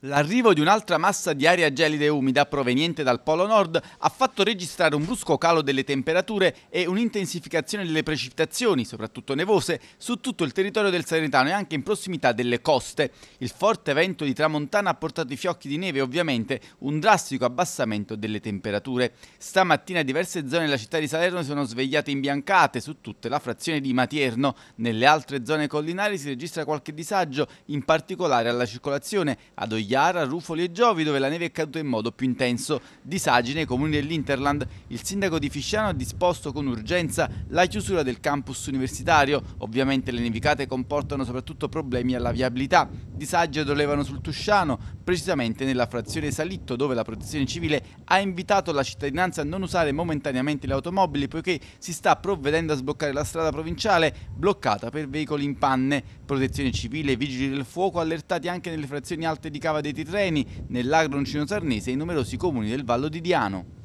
L'arrivo di un'altra massa di aria gelida e umida proveniente dal Polo Nord ha fatto registrare un brusco calo delle temperature e un'intensificazione delle precipitazioni, soprattutto nevose, su tutto il territorio del Salernitano e anche in prossimità delle coste. Il forte vento di tramontana ha portato i fiocchi di neve e ovviamente un drastico abbassamento delle temperature. Stamattina diverse zone della città di Salerno si sono svegliate imbiancate su tutta la frazione di Matierno. Nelle altre zone collinari si registra qualche disagio, in particolare alla circolazione ad Ogliano Iara, Rufoli e Giovi, dove la neve è caduta in modo più intenso. Disagi nei comuni dell'Interland. Il sindaco di Fisciano ha disposto con urgenza la chiusura del campus universitario. Ovviamente le nevicate comportano soprattutto problemi alla viabilità disagi dolevano sul Tusciano, precisamente nella frazione Salitto dove la protezione civile ha invitato la cittadinanza a non usare momentaneamente le automobili poiché si sta provvedendo a sbloccare la strada provinciale bloccata per veicoli in panne. Protezione civile e vigili del fuoco allertati anche nelle frazioni alte di Cava dei Titreni, nell'Agroncino Sarnese e in numerosi comuni del Vallo di Diano.